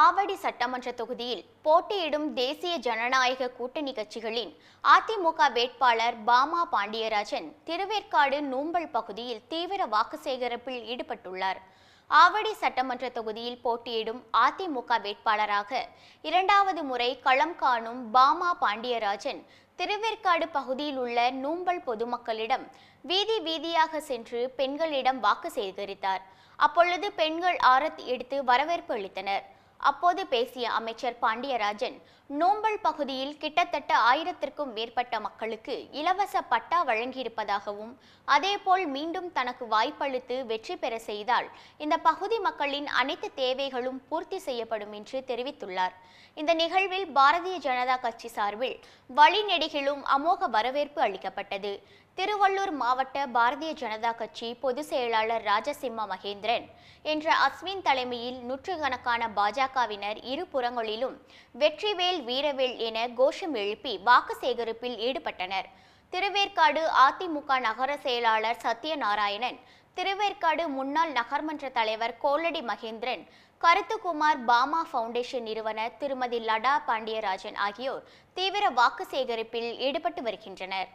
ஆவடி சட்டமன்ற தொகுதியில் போட்டியிடும் தேசிய ஜனநாயக கூட்டணி கட்சிகளின் அதிமுக வேட்பாளர் பாமா பாண்டியராஜன் திருவேற்காடு நூம்பல் பகுதியில் தீவிர வாக்கு சேகரிப்பில் ஈடுபட்டுள்ளார் ஆவடி சட்டமன்ற தொகுதியில் போட்டியிடும் அதிமுக வேட்பாளராக இரண்டாவது முறை களம் காணும் பாமா பாண்டியராஜன் திருவேற்காடு பகுதியில் உள்ள நூம்பல் பொதுமக்களிடம் வீதி வீதியாக சென்று பெண்களிடம் வாக்கு சேகரித்தார் அப்பொழுது பெண்கள் ஆரத்தி எடுத்து வரவேற்பு அளித்தனர் அப்போது பேசிய அமைச்சர் பாண்டியராஜன் நோம்பல் பகுதியில் கிட்டத்தட்ட ஆயிரத்திற்கும் மேற்பட்ட மக்களுக்கு இலவச பட்டா வழங்கியிருப்பதாகவும் அதேபோல் மீண்டும் தனக்கு வாய்ப்பளித்து வெற்றி பெற செய்தால் இந்த பகுதி மக்களின் அனைத்து தேவைகளும் பூர்த்தி செய்யப்படும் என்று தெரிவித்துள்ளார் இந்த நிகழ்வில் பாரதிய ஜனதா கட்சி சார்பில் வழிநெடுகிலும் அமோக வரவேற்பு அளிக்கப்பட்டது திருவள்ளூர் மாவட்ட பாரதிய ஜனதா கட்சி பொதுச் செயலாளர் ராஜசிம்ம மகேந்திரன் என்ற அஸ்வின் தலைமையில் நூற்றுக்கணக்கான பாஜக பாஜகவினர் இரு புறங்களிலும் வெற்றிவேல் வீரவேல் என கோஷம் எழுப்பி வாக்கு சேகரிப்பில் ஈடுபட்டனர் திருவேற்காடு அதிமுக நகர செயலாளர் சத்யநாராயணன் திருவேற்காடு முன்னாள் நகர்மன்ற தலைவர் கோலடி மகேந்திரன் கருத்துக்குமார் பாமா ஃபவுண்டேஷன் நிறுவனர் திருமதி லடா பாண்டியராஜன் ஆகியோர் தீவிர வாக்கு சேகரிப்பில் ஈடுபட்டு வருகின்றனர்